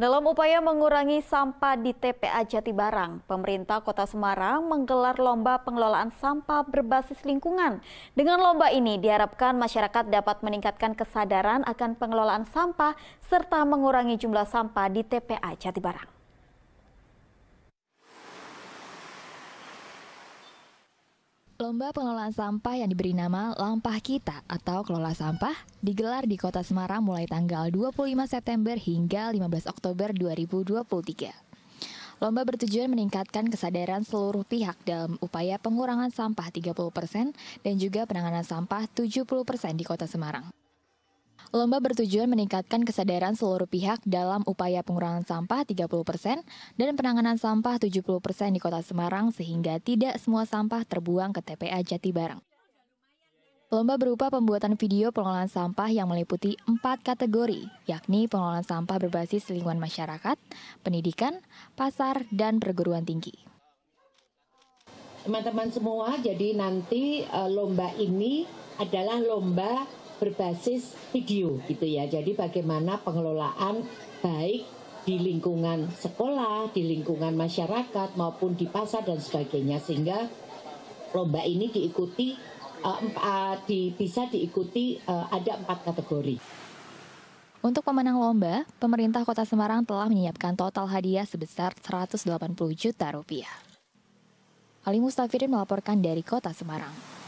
Dalam upaya mengurangi sampah di TPA Jatibarang, pemerintah Kota Semarang menggelar lomba pengelolaan sampah berbasis lingkungan. Dengan lomba ini diharapkan masyarakat dapat meningkatkan kesadaran akan pengelolaan sampah serta mengurangi jumlah sampah di TPA Jatibarang. Lomba pengelolaan sampah yang diberi nama Lampah Kita atau Kelola Sampah digelar di Kota Semarang mulai tanggal 25 September hingga 15 Oktober 2023. Lomba bertujuan meningkatkan kesadaran seluruh pihak dalam upaya pengurangan sampah 30% dan juga penanganan sampah 70% di Kota Semarang. Lomba bertujuan meningkatkan kesadaran seluruh pihak dalam upaya pengurangan sampah 30% dan penanganan sampah 70% di Kota Semarang sehingga tidak semua sampah terbuang ke TPA Jatibarang. Lomba berupa pembuatan video pengelolaan sampah yang meliputi empat kategori, yakni pengelolaan sampah berbasis lingkungan masyarakat, pendidikan, pasar, dan perguruan tinggi. Teman-teman semua, jadi nanti eh, lomba ini adalah lomba berbasis video gitu ya. Jadi bagaimana pengelolaan baik di lingkungan sekolah, di lingkungan masyarakat maupun di pasar dan sebagainya sehingga lomba ini diikuti uh, di, bisa diikuti uh, ada empat kategori. Untuk pemenang lomba, pemerintah Kota Semarang telah menyiapkan total hadiah sebesar 180 juta rupiah. Ali Mustafirin melaporkan dari Kota Semarang.